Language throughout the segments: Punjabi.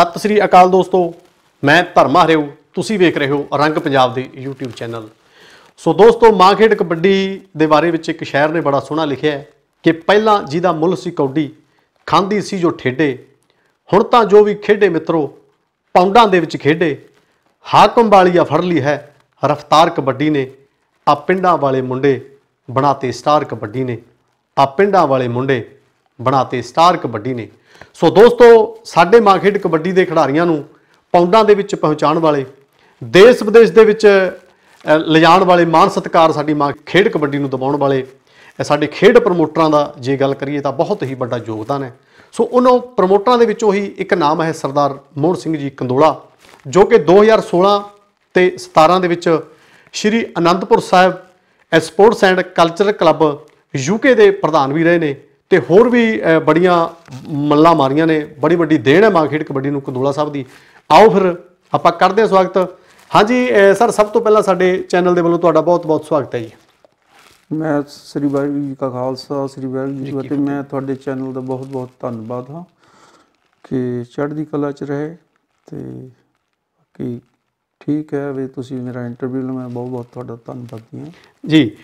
ਸਤਿ ਸ੍ਰੀ ਅਕਾਲ ਦੋਸਤੋ ਮੈਂ ਧਰਮਾ ਹਰਿਓ ਤੁਸੀਂ ਵੇਖ ਰਹੇ ਹੋ ਰੰਗ ਪੰਜਾਬ ਦੇ YouTube ਚੈਨਲ ਸੋ ਦੋਸਤੋ ਮਾਂ ਖੇਡ ਕਬੱਡੀ ਦੇ ਬਾਰੇ ਵਿੱਚ ਇੱਕ ਸ਼ਾਇਰ ਨੇ ਬੜਾ ਸੋਹਣਾ ਲਿਖਿਆ ਹੈ ਕਿ ਪਹਿਲਾਂ ਜਿਹਦਾ ਮੁੱਲ ਸੀ ਕੌਡੀ ਖਾਂਦੀ ਸੀ ਜੋ ਠੇਡੇ ਹੁਣ ਤਾਂ ਜੋ ਵੀ ਖੇਡੇ ਮਿੱਤਰੋ ਪੌਂਡਾਂ ਦੇ ਵਿੱਚ ਖੇਡੇ ਹਾਕਮ ਵਾਲੀਆ ਫੜ ਲਈ ਹੈ ਰਫਤਾਰ ਕਬੱਡੀ ਨੇ ਆ ਪਿੰਡਾਂ ਵਾਲੇ ਮੁੰਡੇ ਬਣਾਤੇ ਸਟਾਰ ਕਬੱਡੀ ਨੇ ਆ ਪਿੰਡਾਂ ਵਾਲੇ ਮੁੰਡੇ ਬਣਾਤੇ ਸਟਾਰ ਕਬੱਡੀ ਨੇ ਸੋ ਦੋਸਤੋ ਸਾਡੇ ਮਾਂ ਖੇਡ ਕਬੱਡੀ ਦੇ ਖਿਡਾਰੀਆਂ ਨੂੰ ਪੌਂਡਾਂ ਦੇ ਵਿੱਚ ਪਹੁੰਚਾਉਣ ਵਾਲੇ ਦੇਸ਼ ਵਿਦੇਸ਼ ਦੇ ਵਿੱਚ ਲਿਜਾਣ ਵਾਲੇ ਮਾਨ ਸਤਕਾਰ ਸਾਡੀ ਮਾਂ ਖੇਡ ਕਬੱਡੀ ਨੂੰ ਦਬਾਉਣ ਵਾਲੇ ਸਾਡੇ ਖੇਡ ਪ੍ਰਮੋਟਰਾਂ ਦਾ ਜੇ ਗੱਲ ਕਰੀਏ ਤਾਂ ਬਹੁਤ ਹੀ ਵੱਡਾ ਯੋਗਦਾਨ ਹੈ ਸੋ ਉਹਨਾਂ ਪ੍ਰਮੋਟਰਾਂ ਦੇ ਵਿੱਚੋਂ ਹੀ ਇੱਕ ਨਾਮ ਹੈ ਸਰਦਾਰ ਮੋਹਨ ਸਿੰਘ ਜੀ ਕੰਦੋਲਾ ਜੋ ਕਿ 2016 ਤੇ 17 ਦੇ ਵਿੱਚ Shri Anandpur Sahib sports and culture club UK ਦੇ ਪ੍ਰਧਾਨ ਵੀ ਰਹੇ ਨੇ ਤੇ ਹੋਰ ਵੀ ਬੜੀਆਂ ਮੱਲਾ ਮਾਰੀਆਂ ਨੇ ਬੜੀ ਵੱਡੀ ਦੇਣ ਹੈ ਮਾਰਕੀਟ ਕਬੱਡੀ ਨੂੰ ਕੰਦੋਲਾ ਸਾਹਿਬ ਦੀ ਆਓ ਫਿਰ ਆਪਾਂ ਕਰਦੇ ਹਾਂ ਸਵਾਗਤ ਹਾਂਜੀ ਸਰ ਸਭ ਤੋਂ ਪਹਿਲਾਂ ਸਾਡੇ ਚੈਨਲ ਦੇ ਵੱਲੋਂ ਤੁਹਾਡਾ ਬਹੁਤ-ਬਹੁਤ ਸਵਾਗਤ ਹੈ ਜੀ ਮੈਂ ਸ੍ਰੀ ਵਾਹਿਗੁਰੂ ਜੀ ਕਾ ਖਾਲਸਾ ਸ੍ਰੀ ਵਾਹਿਗੁਰੂ ਜੀ ਕੀ ਮੈਂ ਤੁਹਾਡੇ ਚੈਨਲ ਦਾ ਬਹੁਤ-ਬਹੁਤ ਧੰਨਵਾਦ ਹਾਂ ਕਿ ਚੜ੍ਹਦੀ ਕਲਾ 'ਚ ਰਹੇ ਤੇ ਬਾਕੀ ਠੀਕ ਹੈ ਵੀ ਤੁਸੀਂ ਮੇਰਾ ਇੰਟਰਵਿਊ ਲਈ ਮੈਂ ਬਹੁਤ ਬਹੁਤ ਤੁਹਾਡਾ ਧੰਨਵਾਦੀ ਹਾਂ ਜੀ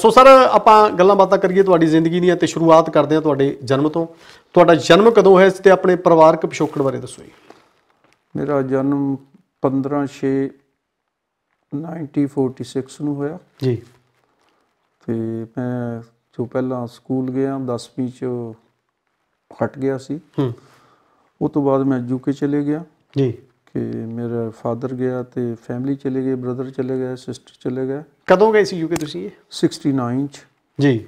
ਸੋ ਸਰ ਆਪਾਂ ਗੱਲਾਂ ਬਾਤਾਂ ਕਰੀਏ ਤੁਹਾਡੀ ਜ਼ਿੰਦਗੀ ਦੀਆਂ ਤੇ ਸ਼ੁਰੂਆਤ ਕਰਦੇ ਹਾਂ ਤੁਹਾਡੇ ਜਨਮ ਤੋਂ ਤੁਹਾਡਾ ਜਨਮ ਕਦੋਂ ਹੋਇਆ ਤੇ ਆਪਣੇ ਪਰਿਵਾਰਕ ਪਿਛੋਕੜ ਬਾਰੇ ਦੱਸੋ ਜੀ ਮੇਰਾ ਜਨਮ 15 6 1946 ਨੂੰ ਹੋਇਆ ਜੀ ਤੇ ਮੈਂ ਜੋ ਪਹਿਲਾਂ ਸਕੂਲ ਗਿਆ 10ਵੀਂ ਚ ਹਟ ਗਿਆ ਸੀ ਹੂੰ ਉਸ ਤੋਂ ਬਾਅਦ ਮੈਂ ਯੂਕੇ ਚਲੇ ਗਿਆ ਜੀ ਕਿ ਮੇਰਾ ਫਾਦਰ ਗਿਆ ਤੇ ਫੈਮਿਲੀ ਚਲੇ ਗਏ ਬ੍ਰਦਰ ਚਲੇ ਗਏ ਸਿਸਟਰ ਚਲੇ ਗਏ ਕਦੋਂ ਗਏ ਸੀ ਯੂਕੇ ਤੁਸੀਂ ਇਹ 69 ਚ ਜੀ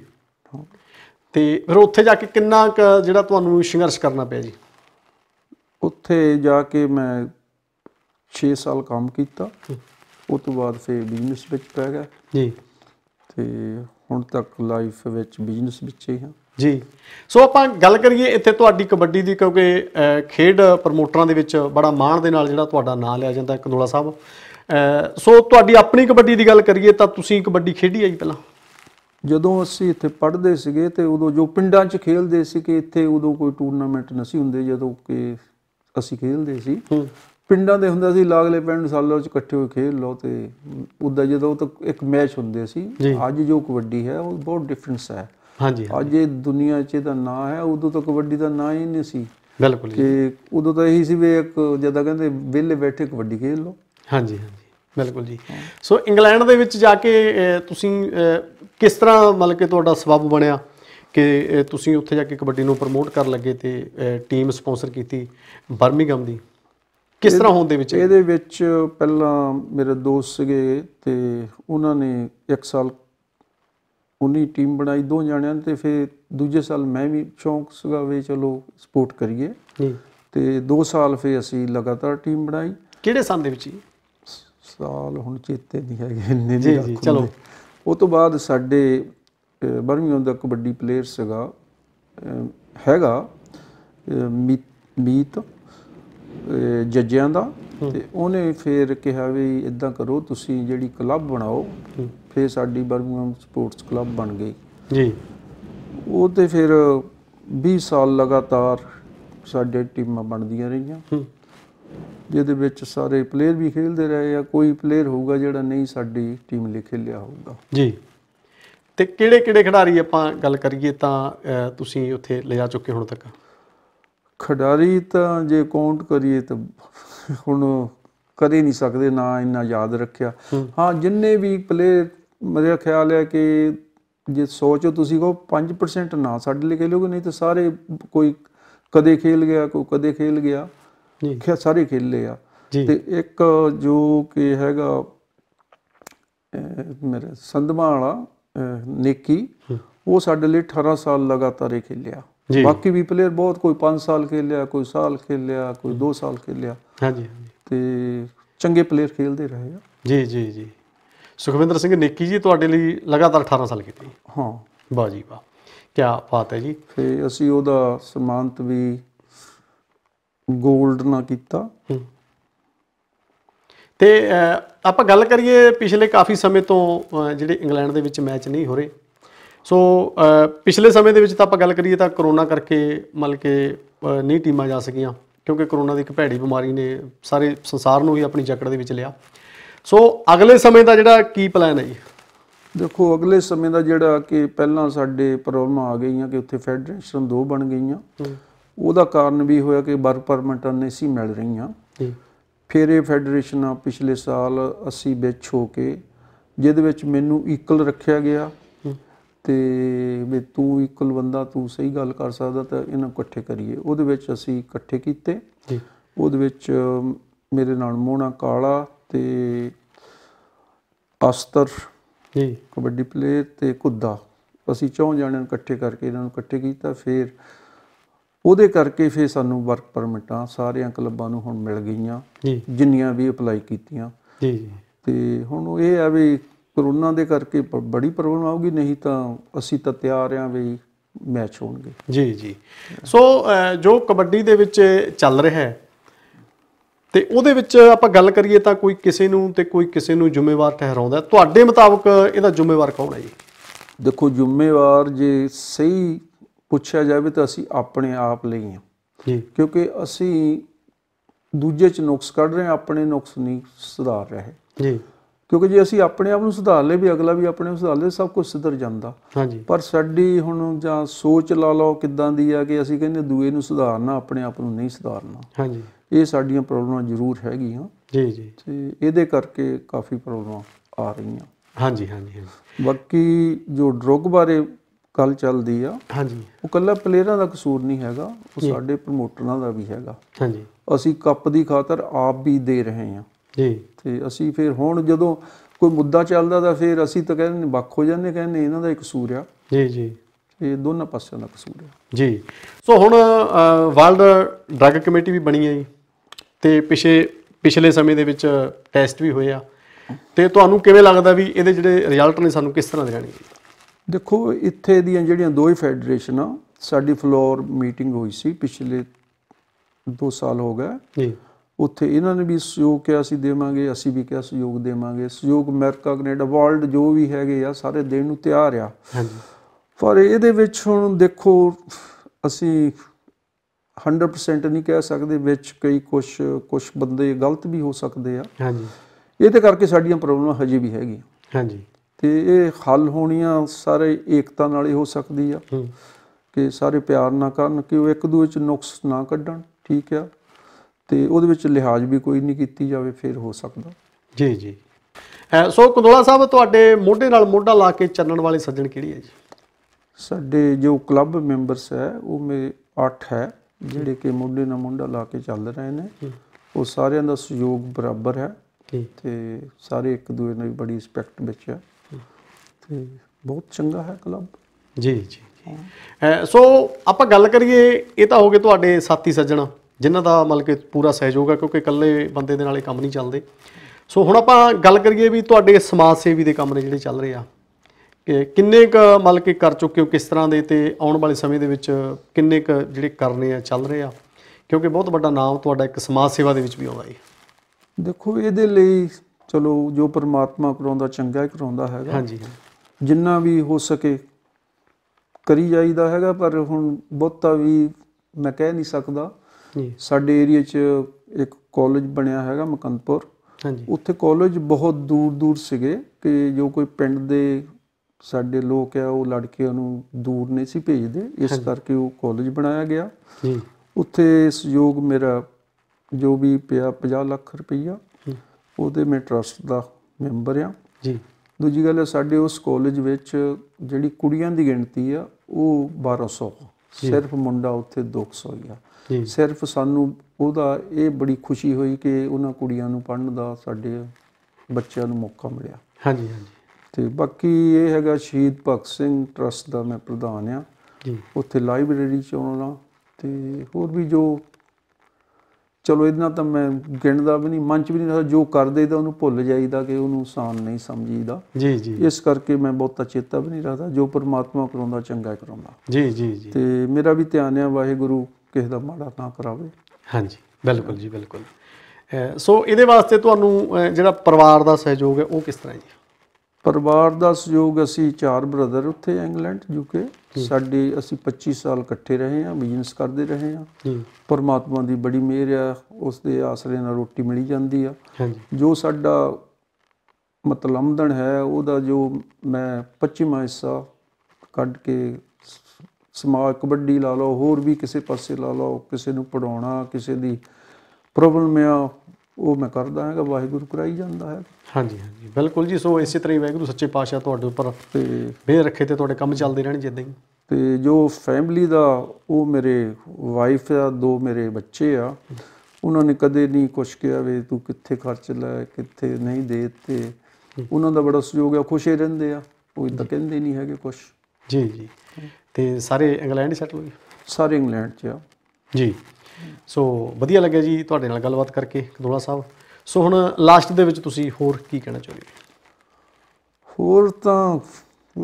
ਤੇ ਫਿਰ ਉੱਥੇ ਜਾ ਕੇ ਕਿੰਨਾ ਜਿਹੜਾ ਤੁਹਾਨੂੰ ਸੰਘਰਸ਼ ਕਰਨਾ ਪਿਆ ਜੀ ਉੱਥੇ ਜਾ ਕੇ ਮੈਂ 6 ਸਾਲ ਕੰਮ ਕੀਤਾ ਉਸ ਤੋਂ ਬਾਅਦ ਫੇ ਬਿਜ਼ਨਸ ਵਿੱਚ ਪੈ ਗਿਆ ਜੀ ਤੇ ਹੁਣ ਤੱਕ ਲਾਈਫ ਵਿੱਚ ਬਿਜ਼ਨਸ ਵਿੱਚ ਹੀ ਹਾਂ ਜੀ ਸੋ ਆਪਾਂ ਗੱਲ ਕਰੀਏ ਇੱਥੇ ਤੁਹਾਡੀ ਕਬੱਡੀ ਦੀ ਕਿਉਂਕਿ ਖੇਡ ਪ੍ਰਮੋਟਰਾਂ ਦੇ ਵਿੱਚ ਬੜਾ ਮਾਣ ਦੇ ਨਾਲ ਜਿਹੜਾ ਤੁਹਾਡਾ ਨਾਂ ਲਿਆ ਜਾਂਦਾ ਕੰਦੋਲਾ ਸਾਹਿਬ ਸੋ ਤੁਹਾਡੀ ਆਪਣੀ ਕਬੱਡੀ ਦੀ ਗੱਲ ਕਰੀਏ ਤਾਂ ਤੁਸੀਂ ਕਬੱਡੀ ਖੇਡੀ ਆਈ ਜੀ ਪਹਿਲਾਂ ਜਦੋਂ ਅਸੀਂ ਇੱਥੇ ਪੜ੍ਹਦੇ ਸੀਗੇ ਤੇ ਉਦੋਂ ਜੋ ਪਿੰਡਾਂ 'ਚ ਖੇਲਦੇ ਸੀ ਕਿ ਇੱਥੇ ਉਦੋਂ ਕੋਈ ਟੂਰਨਾਮੈਂਟ ਨਹੀਂ ਹੁੰਦੇ ਜਦੋਂ ਕਿ ਅਸੀਂ ਖੇਲਦੇ ਸੀ ਪਿੰਡਾਂ ਦੇ ਹੁੰਦਾ ਸੀ ਲਾਗਲੇ ਪਿੰਡ ਸਾਲਰ 'ਚ ਇਕੱਠੇ ਹੋ ਖੇਲ ਲਓ ਤੇ ਉਦਾਂ ਜਦੋਂ ਤੱਕ ਇੱਕ ਮੈਚ ਹੁੰਦੇ ਸੀ ਅੱਜ ਜੋ ਕਬੱਡੀ ਹੈ ਉਹ ਬਹੁਤ ਡਿਫਰੈਂਸ ਹੈ ਹਾਂਜੀ ਅੱਜ ਇਹ ਦੁਨੀਆ 'ਚ ਇਹਦਾ ਨਾਂ ਹੈ ਉਦੋਂ ਤਾਂ ਕਬੱਡੀ ਦਾ ਨਾਂ ਹੀ ਨਹੀਂ ਸੀ ਬਿਲਕੁਲ ਕਿ ਉਦੋਂ ਤਾਂ ਇਹੀ ਸੀ ਵੀ ਇੱਕ ਜਦਾਂ ਕਹਿੰਦੇ ਵਿਲੇ ਬੈਠੇ ਕਬੱਡੀ ਖੇਡ ਲਓ ਹਾਂਜੀ ਹਾਂਜੀ ਬਿਲਕੁਲ ਜੀ ਸੋ ਇੰਗਲੈਂਡ ਦੇ ਵਿੱਚ ਜਾ ਕੇ ਤੁਸੀਂ ਕਿਸ ਤਰ੍ਹਾਂ ਮਤਲਬ ਕਿ ਤੁਹਾਡਾ ਸਬਬ ਬਣਿਆ ਕਿ ਤੁਸੀਂ ਉੱਥੇ ਜਾ ਕੇ ਕਬੱਡੀ ਨੂੰ ਪ੍ਰਮੋਟ ਕਰਨ ਲੱਗੇ ਤੇ ਟੀਮ ਸਪਾਂਸਰ ਕੀਤੀ ਬਰਮਿੰਗਮ ਦੀ ਕਿਸ ਤਰ੍ਹਾਂ ਹੋਣ ਦੇ ਵਿੱਚ ਇਹਦੇ ਵਿੱਚ ਪਹਿਲਾਂ ਮੇਰੇ ਦੋਸਤ ਸੀਗੇ ਤੇ ਉਹਨਾਂ ਨੇ 1 ਸਾਲ ਉਨੀ ਟੀਮ ਬਣਾਈ ਦੋ ਜਣਿਆਂ ਤੇ ਫਿਰ ਦੂਜੇ ਸਾਲ ਮੈਂ ਵੀ ਸ਼ੌਂਕ ਸੁਗਾ ਵੇ ਚਲੋ ਸਪੋਰਟ ਕਰੀਏ ਜੀ ਤੇ ਦੋ ਸਾਲ ਫੇ ਅਸੀਂ ਲਗਾਤਾਰ ਟੀਮ ਬਣਾਈ ਕਿਹੜੇ ਸਾਲ ਦੇ ਵਿੱਚ ਸਾਲ ਹੁਣ ਚੇਤੇ ਨਹੀਂ ਹੈਗੇ ਇੰਨੇ ਨਹੀਂ ਜੀ ਚਲੋ ਉਹ ਤੋਂ ਬਾਅਦ ਸਾਡੇ ਬਰਮੀਓਂ ਦਾ ਕਬੱਡੀ ਪਲੇਅਰ ਸੀਗਾ ਹੈਗਾ ਮੀਤ ਜੱਜਿਆਂ ਦਾ ਤੇ ਉਹਨੇ ਫੇਰ ਕਿਹਾ ਵੀ ਇਦਾਂ ਕਰੋ ਤੁਸੀਂ ਜਿਹੜੀ ਕਲੱਬ ਬਣਾਓ ਫੇਰ ਸਾਡੀ ਬਰਮੂਹਮ ਸਪੋਰਟਸ ਕਲੱਬ ਬਣ ਗਈ ਜੀ ਉਹ ਤੇ ਫਿਰ 20 ਸਾਲ ਲਗਾਤਾਰ ਸਾਡੇ ਟੀਮਾਂ ਬਣਦੀਆਂ ਰਹੀਆਂ ਜਿਹਦੇ ਵਿੱਚ ਸਾਰੇ ਪਲੇਅਰ ਵੀ ਖੇਡਦੇ ਰਹੇ ਆ ਕੋਈ ਪਲੇਅਰ ਹੋਊਗਾ ਜਿਹੜਾ ਨਹੀਂ ਸਾਡੀ ਟੀਮ ਲਈ ਖੇਲਿਆ ਹੋਊਗਾ ਜੀ ਤੇ ਕਿਹੜੇ ਕਿਹੜੇ ਖਿਡਾਰੀ ਆਪਾਂ ਗੱਲ ਕਰੀਏ ਤਾਂ ਤੁਸੀਂ ਉੱਥੇ ਲਿਜਾ ਚੁੱਕੇ ਹੁਣ ਤੱਕ ਖਿਡਾਰੀ ਤਾਂ ਜੇ ਕਾਊਂਟ ਕਰੀਏ ਤਾਂ ਹੁਣ ਕਦੇ ਨਹੀਂ ਸਕਦੇ ਨਾ ਇੰਨਾ ਯਾਦ ਰੱਖਿਆ ਹਾਂ ਜਿੰਨੇ ਵੀ ਪਲੇਅਰ ਮੇਰਾ ਖਿਆਲ ਹੈ ਕਿ ਜੇ ਸੋਚੋ ਤੁਸੀਂ ਕੋ 5% ਨਾ ਸਾਡੇ ਲਈ ਖੇਲੋਗੇ ਨਹੀਂ ਤਾਂ ਸਾਰੇ ਕੋਈ ਕਦੇ ਖੇਲ ਗਿਆ ਕੋਈ ਕਦੇ ਖੇਲ ਗਿਆ ਜੀ ਸਾਰੇ ਖੇਲ ਲਿਆ ਤੇ ਇੱਕ ਜੋ ਕਿ ਹੈਗਾ ਮੇਰੇ ਸੰਧਮਾ ਵਾਲਾ ਨੇਕੀ ਉਹ ਸਾਡੇ ਲਈ 18 ਸਾਲ ਲਗਾਤਾਰ ਹੀ ਖੇਲਿਆ ਬਾਕੀ ਵੀ ਪਲੇਅਰ ਬਹੁਤ ਕੋਈ 5 ਸਾਲ ਖੇਲਿਆ ਕੋਈ ਸਾਲ ਖੇਲਿਆ ਕੋਈ 2 ਸਾਲ ਖੇਲਿਆ ਹਾਂਜੀ ਹਾਂਜੀ ਤੇ ਚੰਗੇ ਪਲੇਅਰ ਖੇਲਦੇ ਰਹੇ ਜੀ ਜੀ ਜੀ ਸੁਖਵਿੰਦਰ ਸਿੰਘ ਨੇਕੀ ਜੀ ਤੁਹਾਡੇ ਲਈ ਲਗਾਤਾਰ 18 ਸਾਲ ਕੀਤੀ ਹਾਂ ਵਾਹ ਜੀ ਵਾਹ ਕੀ ਬਾਤ ਹੈ ਜੀ ਤੇ ਅਸੀਂ ਉਹਦਾ ਸਮਾਨਤ ਵੀ 골ਡ ਨਾ ਕੀਤਾ ਤੇ ਆਪਾਂ ਗੱਲ ਕਰੀਏ ਪਿਛਲੇ ਕਾਫੀ ਸਮੇਂ ਤੋਂ ਜਿਹੜੇ ਇੰਗਲੈਂਡ ਦੇ ਵਿੱਚ ਮੈਚ ਨਹੀਂ ਹੋ ਰਹੇ ਸੋ ਪਿਛਲੇ ਸਮੇਂ ਦੇ ਵਿੱਚ ਤਾਂ ਆਪਾਂ ਗੱਲ ਕਰੀਏ ਤਾਂ ਕਰੋਨਾ ਕਰਕੇ ਮਲ ਕੇ ਨਹੀਂ ਟੀਮਾਂ ਜਾ ਸਕੀਆਂ ਕਿਉਂਕਿ ਕਰੋਨਾ ਦੀ ਇੱਕ ਭੈੜੀ ਬਿਮਾਰੀ ਨੇ ਸਾਰੇ ਸੰਸਾਰ ਨੂੰ ਹੀ ਆਪਣੀ ਜਕੜ ਦੇ ਵਿੱਚ ਲਿਆ ਸੋ ਅਗਲੇ ਸਮੇਂ ਦਾ ਜਿਹੜਾ ਕੀ ਪਲਾਨ ਹੈ ਜੀ ਦੇਖੋ ਅਗਲੇ ਸਮੇਂ ਦਾ ਜਿਹੜਾ ਕਿ ਪਹਿਲਾਂ ਸਾਡੇ ਪ੍ਰੋਬਲਮ ਆ ਗਈਆਂ ਕਿ ਉੱਥੇ ਫੈਡਰੇਸ਼ਨ ਦੋ ਬਣ ਗਈਆਂ ਉਹਦਾ ਕਾਰਨ ਵੀ ਹੋਇਆ ਕਿ ਵਰ ਪਰਮਿਟਾਂ ਨਹੀਂ ਸੀ ਮਿਲ ਰਹੀਆਂ ਜੀ ਫਿਰ ਇਹ ਫੈਡਰੇਸ਼ਨ ਆ ਪਿਛਲੇ ਸਾਲ ਅਸੀਂ ਵਿੱਚ ਹੋ ਕੇ ਜਿਹਦੇ ਵਿੱਚ ਮੈਨੂੰ ਇਕਲ ਰੱਖਿਆ ਗਿਆ ਤੇ ਵੀ ਤੂੰ ਇਕਲ ਬੰਦਾ ਤੂੰ ਸਹੀ ਗੱਲ ਕਰ ਸਕਦਾ ਤਾਂ ਇਹਨਾਂ ਇਕੱਠੇ ਕਰੀਏ ਉਹਦੇ ਵਿੱਚ ਅਸੀਂ ਇਕੱਠੇ ਕੀਤੇ ਜੀ ਉਹਦੇ ਵਿੱਚ ਮੇਰੇ ਨਾਲ ਮੋਹਣਾ ਕਾਲਾ ਤੇ ਅਸਤਰ ਜੀ ਕਬੱਡੀ ਪਲੇਅਰ ਤੇ ਕੁੱਦਾ ਅਸੀਂ ਚੌਂ ਜਾਣਿਆਂ ਨੂੰ ਇਕੱਠੇ ਕਰਕੇ ਇਹਨਾਂ ਨੂੰ ਇਕੱਠੇ ਕੀਤਾ ਫਿਰ ਉਹਦੇ ਕਰਕੇ ਫਿਰ ਸਾਨੂੰ ਵਰਕ ਪਰਮਿਟਾਂ ਸਾਰਿਆਂ ਕਲੱਬਾਂ ਨੂੰ ਹੁਣ ਮਿਲ ਗਈਆਂ ਜਿੰਨੀਆਂ ਵੀ ਅਪਲਾਈ ਕੀਤੀਆਂ ਜੀ ਜੀ ਤੇ ਹੁਣ ਇਹ ਆ ਵੀ ਕਰੋਨਾ ਦੇ ਕਰਕੇ ਬੜੀ ਪ੍ਰੋਬਲਮ ਆਉਗੀ ਨਹੀਂ ਤਾਂ ਅਸੀਂ ਤਾਂ ਤਿਆਰ ਆਂ ਵੀ ਮੈਚ ਹੋਣਗੇ ਜੀ ਜੀ ਸੋ ਜੋ ਕਬੱਡੀ ਦੇ ਵਿੱਚ ਚੱਲ ਰਿਹਾ ਹੈ ਤੇ ਉਹਦੇ ਵਿੱਚ ਆਪਾਂ ਗੱਲ ਕਰੀਏ ਤਾਂ ਕੋਈ ਕਿਸੇ ਨੂੰ ਤੇ ਕੋਈ ਕਿਸੇ ਨੂੰ ਜ਼ਿੰਮੇਵਾਰ ਠਹਿਰਾਉਂਦਾ ਤੁਹਾਡੇ ਮੁਤਾਬਕ ਇਹਦਾ ਜ਼ਿੰਮੇਵਾਰ ਕੌਣ ਹੈ ਜੀ ਦੇਖੋ ਜ਼ਿੰਮੇਵਾਰ ਜੇ ਸਹੀ ਪੁੱਛਿਆ ਜਾਵੇ ਤਾਂ ਅਸੀਂ ਆਪਣੇ ਆਪ ਲਈ ਹਾਂ ਜੀ ਕਿਉਂਕਿ ਅਸੀਂ ਦੂਜੇ ਚ ਨੁਕਸ ਕੱਢ ਰਹੇ ਹਾਂ ਆਪਣੇ ਨੁਕਸ ਨਹੀਂ ਸੁਧਾਰ ਰਹੇ ਜੀ ਕਿਉਂਕਿ ਜੇ ਅਸੀਂ ਆਪਣੇ ਆਪ ਨੂੰ ਸੁਧਾਰ ਲਏ ਵੀ ਅਗਲਾ ਵੀ ਆਪਣੇ ਨੂੰ ਸੁਧਾਰ ਲੇ ਸਭ ਕੁਝ ਸੁਧਰ ਜਾਂਦਾ ਹਾਂਜੀ ਪਰ ਸਾਡੀ ਹੁਣ ਜਾਂ ਸੋਚ ਲਾ ਲਓ ਕਿਦਾਂ ਦੀ ਆ ਕਿ ਅਸੀਂ ਕਹਿੰਦੇ ਦੂਏ ਨੂੰ ਸੁਧਾਰਨਾ ਆਪਣੇ ਆਪ ਨੂੰ ਨਹੀਂ ਸੁਧਾਰਨਾ ਹਾਂਜੀ ਇਹ ਸਾਡੀਆਂ ਪ੍ਰੋਬਲਮਾਂ ਜ਼ਰੂਰ ਹੈਗੀਆਂ ਜੀ ਜੀ ਤੇ ਇਹਦੇ ਕਰਕੇ ਕਾਫੀ ਪ੍ਰੋਬਲਮਾਂ ਆ ਰਹੀਆਂ ਹਾਂਜੀ ਹਾਂਜੀ ਬਾਕੀ ਜੋ ਡਰਗ ਬਾਰੇ ਗੱਲ ਚੱਲਦੀ ਆ ਹਾਂਜੀ ਉਹ ਕੱਲਾ ਪਲੇਅਰਾਂ ਦਾ ਕਸੂਰ ਨਹੀਂ ਹੈਗਾ ਉਹ ਸਾਡੇ ਪ੍ਰਮੋਟਰਾਂ ਦਾ ਵੀ ਹੈਗਾ ਹਾਂਜੀ ਅਸੀਂ ਕੱਪ ਦੀ ਖਾਤਰ ਆਪ ਵੀ ਦੇ ਰਹੇ ਹਾਂ ਜੀ ਤੇ ਅਸੀਂ ਫਿਰ ਹੁਣ ਜਦੋਂ ਕੋਈ ਮੁੱਦਾ ਚੱਲਦਾ ਤਾਂ ਫਿਰ ਅਸੀਂ ਤਾਂ ਕਹਿੰਦੇ ਨੇ ਵੱਖ ਹੋ ਜਾਂਦੇ ਕਹਿੰਦੇ ਇਹਨਾਂ ਦਾ ਇੱਕ ਕਸੂਰ ਆ ਜੀ ਜੀ ਇਹ ਦੋਨਾਂ ਪਾਸਿਆਂ ਦਾ ਕਸੂਰ ਹੈ ਜੀ ਸੋ ਹੁਣ ਵਰਲਡ ਡਰੱਗ ਕਮੇਟੀ ਵੀ ਬਣੀ ਹੈ ਜੀ ਤੇ ਪਿਛੇ ਪਿਛਲੇ ਸਮੇਂ ਦੇ ਵਿੱਚ ਟੈਸਟ ਵੀ ਹੋਏ ਆ ਤੇ ਤੁਹਾਨੂੰ ਕਿਵੇਂ ਲੱਗਦਾ ਵੀ ਇਹਦੇ ਜਿਹੜੇ ਰਿਜ਼ਲਟ ਨੇ ਸਾਨੂੰ ਕਿਸ ਤਰ੍ਹਾਂ ਦੇ ਦੇਣਗੇ ਦੇਖੋ ਇੱਥੇ ਦੀਆਂ ਜਿਹੜੀਆਂ ਦੋ ਹੀ ਫੈਡਰੇਸ਼ਨਾਂ ਸਾਡੀ ਫਲੋਰ ਮੀਟਿੰਗ ਹੋਈ ਸੀ ਪਿਛਲੇ 2 ਸਾਲ ਹੋ ਗਏ ਜੀ ਉੱਥੇ ਇਹਨਾਂ ਨੇ ਵੀ ਸਹਿਯੋਗ ਕਿਹਾ ਸੀ ਦੇਵਾਂਗੇ ਅਸੀਂ ਵੀ ਕਿਹਾ ਸਹਿਯੋਗ ਦੇਵਾਂਗੇ ਸਹਿਯੋਗ ਅਮਰੀਕਾ ਕੈਨੇਡਾ ਵਰਲਡ ਜੋ ਵੀ ਹੈਗੇ ਆ ਸਾਰੇ ਦੇਣ ਨੂੰ ਤਿਆਰ ਆ ਹਾਂਜੀ ਪਰ ਇਹਦੇ ਵਿੱਚ ਹੁਣ ਦੇਖੋ ਅਸੀਂ 100% ਨਹੀਂ ਕਹਿ ਸਕਦੇ ਵਿੱਚ ਕਈ ਕੁਝ ਕੁਝ ਬੰਦੇ ਗਲਤ ਵੀ ਹੋ ਸਕਦੇ ਆ ਹਾਂਜੀ ਇਹਦੇ ਕਰਕੇ ਸਾਡੀਆਂ ਪ੍ਰੋਬਲਮਾਂ ਹਜੇ ਵੀ ਹੈਗੀਆਂ ਹਾਂਜੀ ਤੇ ਇਹ ਹੱਲ ਹੋਣੀਆਂ ਸਾਰੇ ਏਕਤਾ ਨਾਲ ਹੀ ਹੋ ਸਕਦੀ ਆ ਕਿ ਸਾਰੇ ਪਿਆਰ ਨਾ ਕਰਨ ਕਿ ਉਹ ਇੱਕ ਦੂਜੇ ਚ ਨੁਕਸ ਨਾ ਕੱਢਣ ਠੀਕ ਆ ਤੇ ਉਹਦੇ ਵਿੱਚ ਲਿਹਾਜ਼ ਵੀ ਕੋਈ ਨਹੀਂ ਕੀਤੀ ਜਾਵੇ ਫਿਰ ਹੋ ਸਕਦਾ ਜੀ ਜੀ ਸੋ ਕੰਦੋਲਾ ਸਾਹਿਬ ਤੁਹਾਡੇ ਮੋਢੇ ਨਾਲ ਮੋਢਾ ਲਾ ਕੇ ਚੱਲਣ ਵਾਲੇ ਸੱਜਣ ਕਿਹੜੀ ਹੈ ਜੀ ਸਾਡੇ ਜੋ ਕਲੱਬ ਮੈਂਬਰਸ ਹੈ ਉਹ ਮੇਰੇ 8 ਹੈ ਜਿਹੜੇ ਕਿ ਮੁੰਡੇ ਨਾਲ ਮੁੰਡਾ ਲਾ ਕੇ ਚੱਲ ਰਹੇ ਨੇ ਉਹ ਸਾਰਿਆਂ ਦਾ ਸਹਿਯੋਗ ਬਰਾਬਰ ਹੈ ਤੇ ਸਾਰੇ ਇੱਕ ਦੂਜੇ ਨਾਲ ਬੜੀ ਰਿਸਪੈਕਟ ਵਿੱਚ ਹੈ ਤੇ ਬਹੁਤ ਚੰਗਾ ਹੈ ਕਲੱਬ ਜੀ ਜੀ ਸੋ ਆਪਾਂ ਗੱਲ ਕਰੀਏ ਇਹ ਤਾਂ ਹੋ ਗਏ ਤੁਹਾਡੇ ਸਾਥੀ ਸੱਜਣਾ ਜਿਨ੍ਹਾਂ ਦਾ ਮਤਲਬ ਕਿ ਪੂਰਾ ਸਹਿਯੋਗ ਹੈ ਕਿਉਂਕਿ ਇਕੱਲੇ ਬੰਦੇ ਦੇ ਨਾਲ ਇਹ ਕੰਮ ਨਹੀਂ ਚੱਲਦੇ ਸੋ ਹੁਣ ਆਪਾਂ ਗੱਲ ਕਰੀਏ ਵੀ ਤੁਹਾਡੇ ਸਮਾਜ ਸੇਵੀ ਦੇ ਕੰਮ ਨੇ ਜਿਹੜੇ ਚੱਲ ਰਹੇ ਆ ਕਿ ਕਿੰਨੇ ਕ ਮਤਲਬ ਕਿ ਕਰ ਚੁੱਕੇ ਹੋ ਕਿਸ ਤਰ੍ਹਾਂ ਦੇ ਤੇ ਆਉਣ ਵਾਲੇ ਸਮੇਂ ਦੇ ਵਿੱਚ ਕਿੰਨੇ ਕ ਜਿਹੜੇ ਕਰਨੇ ਆ ਚੱਲ ਰਹੇ ਆ ਕਿਉਂਕਿ ਬਹੁਤ ਵੱਡਾ ਨਾਮ ਤੁਹਾਡਾ ਇੱਕ ਸਮਾਜ ਸੇਵਾ ਦੇ ਵਿੱਚ ਵੀ ਆਉਂਦਾ ਹੈ ਦੇਖੋ ਇਹਦੇ ਲਈ ਚਲੋ ਜੋ ਪਰਮਾਤਮਾ ਕਰਾਉਂਦਾ ਚੰਗਾ ਹੀ ਕਰਾਉਂਦਾ ਹੈਗਾ ਹਾਂਜੀ ਜਿੰਨਾ ਵੀ ਹੋ ਸਕੇ ਕਰੀ ਜਾਈਦਾ ਹੈਗਾ ਪਰ ਹੁਣ ਬਹੁਤਾ ਵੀ ਮੈਂ ਕਹਿ ਨਹੀਂ ਸਕਦਾ ਸਾਡੇ ਏਰੀਆ 'ਚ ਇੱਕ ਕਾਲਜ ਬਣਿਆ ਹੈਗਾ ਮਕੰਦਪੁਰ ਹਾਂਜੀ ਉੱਥੇ ਕਾਲਜ ਬਹੁਤ ਦੂਰ ਦੂਰ ਸੀਗੇ ਕਿ ਜੋ ਕੋਈ ਪਿੰਡ ਦੇ ਸਾਡੇ ਲੋਕ ਆ ਉਹ ਲੜਕੀਆਂ ਨੂੰ ਦੂਰ ਨਹੀਂ ਸੀ ਭੇਜਦੇ ਇਸ ਕਰਕੇ ਉਹ ਕਾਲਜ ਬਣਾਇਆ ਗਿਆ ਜੀ ਉੱਥੇ ਸਹਿਯੋਗ ਮੇਰਾ ਜੋ ਵੀ ਪਿਆ 50 ਲੱਖ ਰੁਪਈਆ ਉਹਦੇ ਮੈਂ ਟਰਸਟ ਦਾ ਮੈਂਬਰ ਆ ਜੀ ਦੂਜੀ ਗੱਲ ਸਾਡੇ ਉਸ ਕਾਲਜ ਵਿੱਚ ਜਿਹੜੀ ਕੁੜੀਆਂ ਦੀ ਗਿਣਤੀ ਆ ਉਹ 1200 ਸਿਰਫ ਮੁੰਡਾ ਉੱਥੇ 200 ਹੀ ਆ ਸਿਰਫ ਸਾਨੂੰ ਉਹਦਾ ਇਹ ਬੜੀ ਖੁਸ਼ੀ ਹੋਈ ਕਿ ਉਹਨਾਂ ਕੁੜੀਆਂ ਨੂੰ ਪੜਨ ਦਾ ਸਾਡੇ ਬੱਚਿਆਂ ਨੂੰ ਮੌਕਾ ਮਿਲਿਆ ਹਾਂਜੀ ਹਾਂਜੀ ਤੇ ਬਾਕੀ ਇਹ ਹੈਗਾ ਸ਼ਹੀਦ ਭਗਤ ਸਿੰਘ ਟਰਸਟ ਦਾ ਮੈਂ ਪ੍ਰਧਾਨ ਆ ਜੀ ਉੱਥੇ ਲਾਇਬ੍ਰੇਰੀ ਚ ਆਉਣਾ ਤੇ ਹੋਰ ਵੀ ਜੋ ਚਲੋ ਇਹਨਾਂ ਤਾਂ ਮੈਂ ਗਿਣਦਾ ਵੀ ਨਹੀਂ ਮੰਚ ਵੀ ਨਹੀਂ ਜੋ ਕਰ ਦੇਦਾ ਉਹਨੂੰ ਭੁੱਲ ਜਾਈਦਾ ਕਿ ਉਹਨੂੰ ਸਾਨ ਨਹੀਂ ਸਮਝੀਦਾ ਜੀ ਜੀ ਇਸ ਕਰਕੇ ਮੈਂ ਬਹੁਤਾ ਚੇਤਾ ਵੀ ਨਹੀਂ ਰੱਖਦਾ ਜੋ ਪਰਮਾਤਮਾ ਕਰਾਉਂਦਾ ਚੰਗਾ ਕਰਾਉਂਦਾ ਜੀ ਜੀ ਜੀ ਤੇ ਮੇਰਾ ਵੀ ਧਿਆਨ ਆ ਵਾਹਿਗੁਰੂ ਕਿਸੇ ਦਾ ਮਾੜਾ ਨਾ ਕਰਾਵੇ ਹਾਂਜੀ ਬਿਲਕੁਲ ਜੀ ਬਿਲਕੁਲ ਸੋ ਇਹਦੇ ਵਾਸਤੇ ਤੁਹਾਨੂੰ ਜਿਹੜਾ ਪਰਿਵਾਰ ਦਾ ਸਹਿਯੋਗ ਹੈ ਉਹ ਕਿਸ ਤਰ੍ਹਾਂ ਜੀ ਪਰਿਵਾਰ ਦਾ ਸਹਿਯੋਗ ਅਸੀਂ ਚਾਰ ਬ੍ਰਦਰ ਉੱਥੇ ਇੰਗਲੈਂਡ ਯੂਕੇ ਸਾਡੀ ਅਸੀਂ 25 ਸਾਲ ਇਕੱਠੇ ਰਹੇ ਹਾਂ ਬਿਜ਼ਨਸ ਕਰਦੇ ਰਹੇ ਹਾਂ ਪਰਮਾਤਮਾ ਦੀ ਬੜੀ ਮਿਹਰ ਆ ਉਸ ਦੇ ਆਸਰੇ ਨਾਲ ਰੋਟੀ ਮਿਲੀ ਜਾਂਦੀ ਆ ਜੋ ਸਾਡਾ ਮਤਲਬ ਆਮਦਨ ਹੈ ਉਹਦਾ ਜੋ ਮੈਂ 25ਵਾਂ ਹਿੱਸਾ ਕੱਢ ਕੇ ਸਮਾਜ ਕਬੱਡੀ ਲਾ ਲਓ ਹੋਰ ਵੀ ਕਿਸੇ ਪਾਸੇ ਲਾ ਲਓ ਕਿਸੇ ਨੂੰ ਪੜਾਉਣਾ ਕਿਸੇ ਦੀ ਪ੍ਰੋਬਲਮ ਆ ਉਹ ਮੈਂ ਕਰਦਾ ਕਿ ਵਾਹਿਗੁਰੂ ਕਰਾਈ ਜਾਂਦਾ ਹੈ ਹਾਂਜੀ ਹਾਂਜੀ ਬਿਲਕੁਲ ਜੀ ਸੋ ਇਸੇ ਤਰ੍ਹਾਂ ਹੀ ਵਾਹਿਗੁਰੂ ਸੱਚੇ ਪਾਤਸ਼ਾਹ ਤੁਹਾਡੇ ਉੱਪਰ ਤੇ ਬੇਰ ਰੱਖੇ ਤੇ ਤੁਹਾਡੇ ਕੰਮ ਚੱਲਦੇ ਰਹਿਣ ਜਿੱਦਾਂ ਹੀ ਤੇ ਜੋ ਫੈਮਿਲੀ ਦਾ ਉਹ ਮੇਰੇ ਵਾਈਫ ਆ ਦੋ ਮੇਰੇ ਬੱਚੇ ਆ ਉਹਨਾਂ ਨੇ ਕਦੇ ਨਹੀਂ ਕੁਛ ਕਿਹਾ ਵੀ ਤੂੰ ਕਿੱਥੇ ਖਰਚ ਲੈ ਕਿੱਥੇ ਨਹੀਂ ਦੇ ਤੇ ਉਹਨਾਂ ਦਾ ਬੜਾ ਸਹਿਯੋਗ ਆ ਖੁਸ਼ੇ ਰਹਿੰਦੇ ਆ ਕੋਈ ਤਾਂ ਕਹਿੰਦੇ ਨਹੀਂ ਹੈਗੇ ਕੁਛ ਜੀ ਜੀ ਤੇ ਸਾਰੇ ਇੰਗਲੈਂਡ ਸੈਟਲ ਹੋ ਗਏ ਸਾਰੇ ਇੰਗਲੈਂਡ 'ਚ ਆ ਜੀ ਸੋ ਵਧੀਆ ਲੱਗਿਆ ਜੀ ਤੁਹਾਡੇ ਨਾਲ ਗੱਲਬਾਤ ਕਰਕੇ ਕਦੋਲਾ ਸਾਹਿਬ ਸੋ ਹੁਣ ਲਾਸਟ ਦੇ ਵਿੱਚ ਤੁਸੀਂ ਹੋਰ ਕੀ ਕਹਿਣਾ ਚਾਹੁੰਦੇ ਹੋਰ ਤਾਂ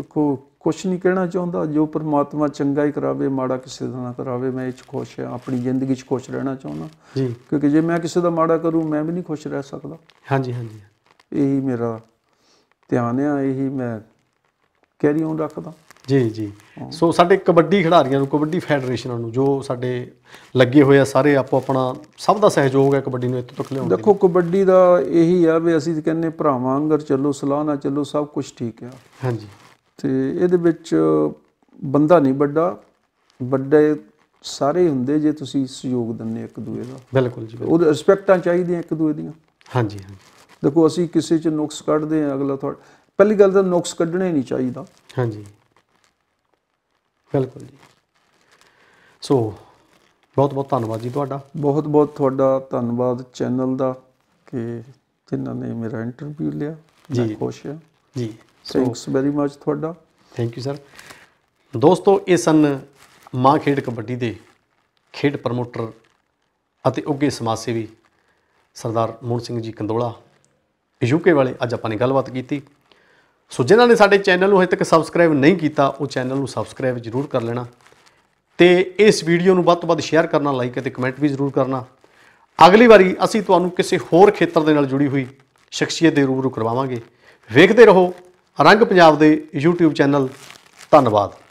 ਕੋ ਕੁਝ ਨਹੀਂ ਕਹਿਣਾ ਚਾਹੁੰਦਾ ਜੋ ਪਰਮਾਤਮਾ ਚੰਗਾ ਹੀ ਕਰਾਵੇ ਮਾੜਾ ਕਿਸੇ ਦਾ ਨਾ ਕਰਾਵੇ ਮੈਂ ਇਹ ਚ ਖੁਸ਼ ਹਾਂ ਆਪਣੀ ਜ਼ਿੰਦਗੀ ਚ ਖੁਸ਼ ਰਹਿਣਾ ਚਾਹੁੰਦਾ ਜੀ ਕਿਉਂਕਿ ਜੇ ਮੈਂ ਕਿਸੇ ਦਾ ਮਾੜਾ ਕਰੂੰ ਮੈਂ ਵੀ ਨਹੀਂ ਖੁਸ਼ ਰਹਿ ਸਕਦਾ ਹਾਂਜੀ ਹਾਂਜੀ ਇਹੀ ਮੇਰਾ ਧਿਆਨ ਹੈ ਇਹੀ ਮੈਂ ਕੈਰੀ ਆਨ ਰੱਖਦਾ ਜੀ ਜੀ ਸੋ ਸਾਡੇ ਕਬੱਡੀ ਖਿਡਾਰੀਆਂ ਨੂੰ ਕਬੱਡੀ ਫੈਡਰੇਸ਼ਨਾਂ ਨੂੰ ਜੋ ਸਾਡੇ ਲੱਗੇ ਹੋਏ ਆ ਸਾਰੇ ਆਪੋ ਆਪਣਾ ਸਭ ਦਾ ਸਹਿਯੋਗ ਹੈ ਕਬੱਡੀ ਨੂੰ ਇੱਥੇ ਤੱਕ ਲਿਆਉਣ ਦੇ ਦੇਖੋ ਕਬੱਡੀ ਦਾ ਇਹੀ ਆ ਵੀ ਅਸੀਂ ਕਹਿੰਨੇ ਭਰਾਵਾਂ ਅੰਗਰ ਚੱਲੋ ਸਲਾਹ ਨਾਲ ਚੱਲੋ ਸਭ ਕੁਝ ਠੀਕ ਆ ਹਾਂਜੀ ਤੇ ਇਹਦੇ ਵਿੱਚ ਬੰਦਾ ਨਹੀਂ ਵੱਡਾ ਵੱਡੇ ਸਾਰੇ ਹੁੰਦੇ ਜੇ ਤੁਸੀਂ ਸਹਿਯੋਗ ਦਿੰਨੇ ਇੱਕ ਦੂਏ ਦਾ ਬਿਲਕੁਲ ਜੀ ਉਹ ਰਿਸਪੈਕਟਾਂ ਚਾਹੀਦੀਆਂ ਇੱਕ ਦੂਏ ਦੀਆਂ ਹਾਂਜੀ ਹਾਂਜੀ ਦੇਖੋ ਅਸੀਂ ਕਿਸੇ 'ਚ ਨੁਕਸ ਕੱਢਦੇ ਆ ਅਗਲਾ ਤੁਹਾਡਾ ਪਹਿਲੀ ਗੱਲ ਤਾਂ ਨੁਕਸ ਕੱਢਣੇ ਨਹੀਂ ਚਾਹੀਦਾ ਹਾਂਜੀ ਬਿਲਕੁਲ ਜੀ ਸੋ ਬਹੁਤ ਬਹੁਤ ਧੰਨਵਾਦ ਜੀ ਤੁਹਾਡਾ ਬਹੁਤ ਬਹੁਤ ਤੁਹਾਡਾ ਧੰਨਵਾਦ ਚੈਨਲ ਦਾ ਕਿ ਜਿਨ੍ਹਾਂ ਨੇ ਮੇਰਾ ਇੰਟਰਵਿਊ ਲਿਆ ਜੀ ਖੁਸ਼ ਹਾਂ ਜੀ ਥੈਂਕਸ ਵੈਰੀ ਮਚ ਤੁਹਾਡਾ ਥੈਂਕ ਯੂ ਸਰ ਦੋਸਤੋ ਇਹ ਸਨ ਮਾਂ ਖੇਡ ਕਬੱਡੀ ਦੇ ਖੇਡ ਪ੍ਰਮੋਟਰ ਅਤੇ ਉੱਗੇ ਸਮਾਜ ਸੇਵੀ ਸਰਦਾਰ ਮੋਹਨ ਸਿੰਘ ਜੀ ਕੰਦੋਲਾ ਯੂਕੇ ਵਾਲੇ ਅੱਜ ਆਪਾਂ ਨੇ ਗੱਲਬਾਤ ਕੀਤੀ ਸੋ ਜਿਨ੍ਹਾਂ ਨੇ ਸਾਡੇ ਚੈਨਲ ਨੂੰ ਹਜੇ ਤੱਕ ਸਬਸਕ੍ਰਾਈਬ ਨਹੀਂ ਕੀਤਾ ਉਹ ਚੈਨਲ ਨੂੰ ਸਬਸਕ੍ਰਾਈਬ ਜ਼ਰੂਰ ਕਰ ਲੈਣਾ ਤੇ ਇਸ ਵੀਡੀਓ ਨੂੰ ਵੱਧ ਤੋਂ ਵੱਧ ਸ਼ੇਅਰ ਕਰਨਾ ਲਾਈਕ ਅਤੇ ਕਮੈਂਟ ਵੀ ਜ਼ਰੂਰ ਕਰਨਾ ਅਗਲੀ ਵਾਰੀ ਅਸੀਂ ਤੁਹਾਨੂੰ ਕਿਸੇ ਹੋਰ ਖੇਤਰ ਦੇ ਨਾਲ ਜੁੜੀ ਹੋਈ ਸ਼ਖਸੀਅਤ ਦੇ ਰੂਬਰੂ ਕਰਵਾਵਾਂਗੇ ਵੇਖਦੇ ਰਹੋ ਰੰਗ ਪੰਜਾਬ ਦੇ YouTube ਚੈਨਲ ਧੰਨਵਾਦ